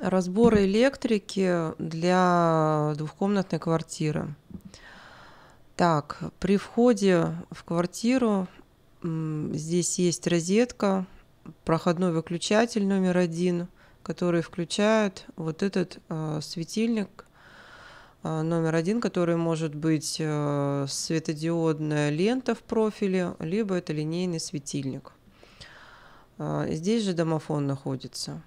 Разбор электрики для двухкомнатной квартиры. Так, при входе в квартиру здесь есть розетка, проходной выключатель номер один, который включает вот этот э, светильник э, номер один, который может быть э, светодиодная лента в профиле, либо это линейный светильник. Э, здесь же домофон находится.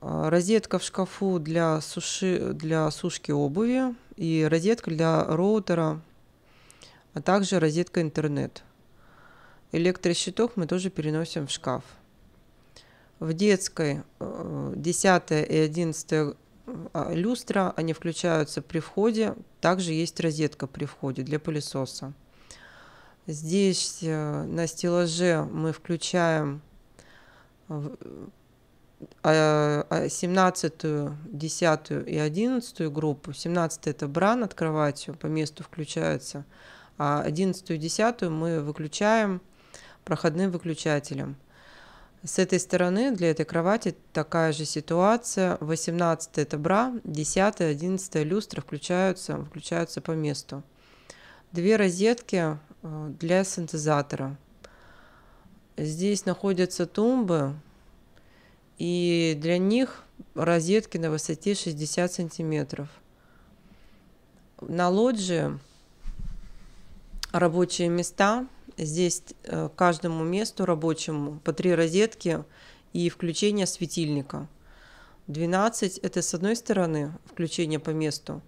А, розетка в шкафу для, суши, для сушки обуви и розетка для роутера, а также розетка интернет. Электрощиток мы тоже переносим в шкаф. В детской 10 э, и 11 а, люстра, они включаются при входе. Также есть розетка при входе для пылесоса. Здесь э, на стеллаже мы включаем э, 17, э, 10 и 11 группу. 17 это бра над кроватью, по месту включаются. А 11 и 10 мы выключаем проходным выключателем. С этой стороны для этой кровати такая же ситуация. 18 это бра, 10, 11 люстра включаются, включаются по месту. Две розетки э, для синтезатора. Здесь находятся тумбы, и для них розетки на высоте 60 сантиметров. На лоджии рабочие места. Здесь э, каждому месту рабочему по три розетки и включение светильника. 12 – это с одной стороны включение по месту,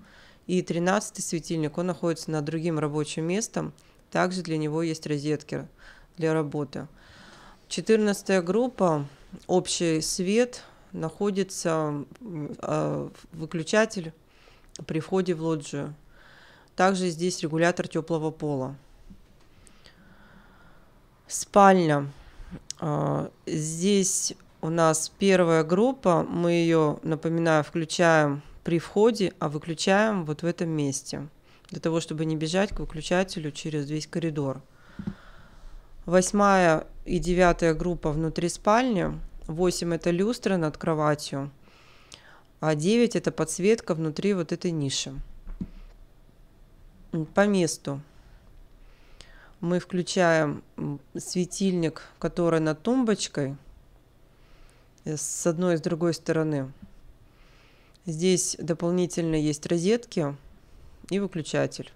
и 13 светильник, он находится над другим рабочим местом, также для него есть розетки для работы. 14 группа общий свет находится а, выключатель при входе в лоджию. Также здесь регулятор теплого пола. Спальня. А, здесь у нас первая группа, мы ее, напоминаю, включаем при входе, а выключаем вот в этом месте, для того, чтобы не бежать к выключателю через весь коридор. Восьмая и девятая группа внутри спальни. восемь это люстра над кроватью, а девять это подсветка внутри вот этой ниши. По месту мы включаем светильник, который над тумбочкой, э, с одной и с другой стороны. Здесь дополнительно есть розетки и выключатель.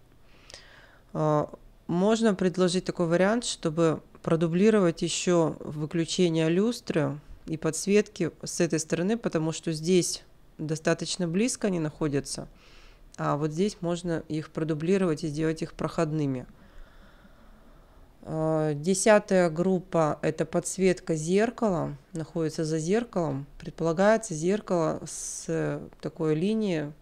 А, можно предложить такой вариант, чтобы продублировать еще выключение люстры и подсветки с этой стороны, потому что здесь достаточно близко они находятся, а вот здесь можно их продублировать и сделать их проходными. А, десятая группа – это подсветка зеркала, находится за зеркалом. Предполагается зеркало с такой линией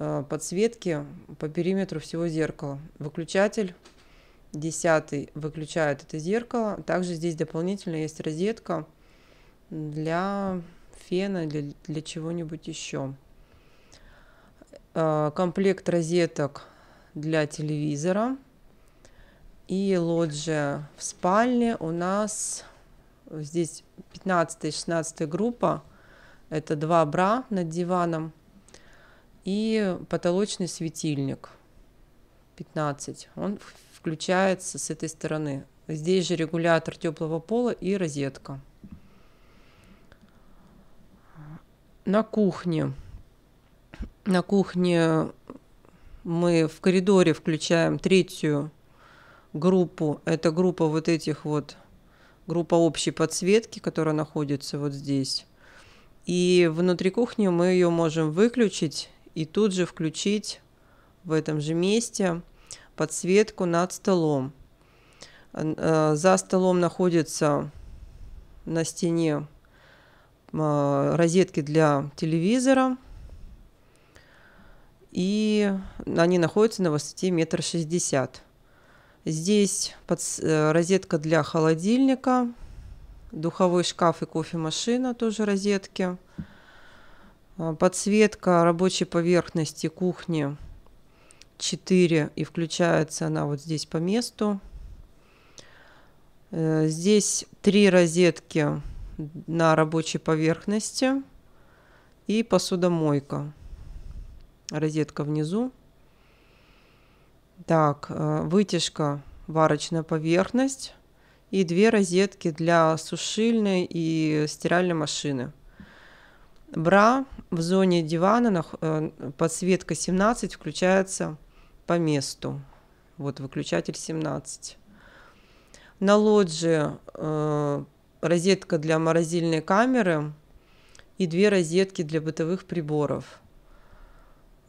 Э, подсветки по периметру всего зеркала. Выключатель десятый выключает это зеркало. Также здесь дополнительно есть розетка для фена, для, для чего-нибудь еще. Э, комплект розеток для телевизора. И лоджия в спальне у нас здесь 15-16 группа. Это два бра над диваном – и потолочный светильник 15. Он включается с этой стороны. Здесь же регулятор теплого пола и розетка. На кухне. На кухне мы в коридоре включаем третью группу. Это группа вот этих вот, группа общей подсветки, которая находится вот здесь. И внутри кухни мы ее можем выключить и тут же включить в этом же месте подсветку над столом. Э, за столом находится на стене э, розетки для телевизора. И они находятся на высоте метр шестьдесят. Здесь под, э, розетка для холодильника, духовой шкаф и кофемашина тоже розетки. А, подсветка рабочей поверхности кухни 4 и включается она вот здесь по месту. Э, здесь три розетки на рабочей поверхности и посудомойка. Розетка внизу. Так, э, вытяжка, варочная поверхность и две розетки для сушильной и стиральной машины бра в зоне дивана э, подсветка 17 включается по месту. Вот выключатель 17. На лоджии э, розетка для морозильной камеры и две розетки для бытовых приборов.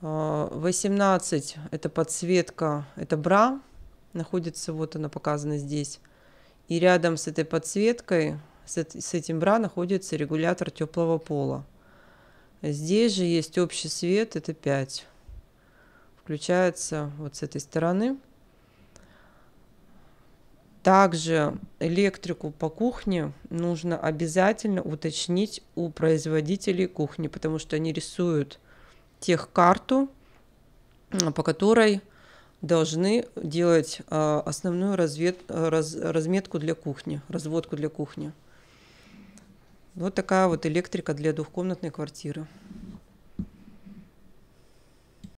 18 э, это подсветка, это бра, находится, вот она показана здесь. И рядом с этой подсветкой, с, с этим бра находится регулятор теплого пола. Здесь же есть общий свет, это 5. Включается вот с этой стороны. Также электрику по кухне нужно обязательно уточнить у производителей кухни, потому что они рисуют тех карту, по которой должны делать а, основную развед, раз, разметку для кухни, разводку для кухни. Вот такая вот электрика для двухкомнатной квартиры.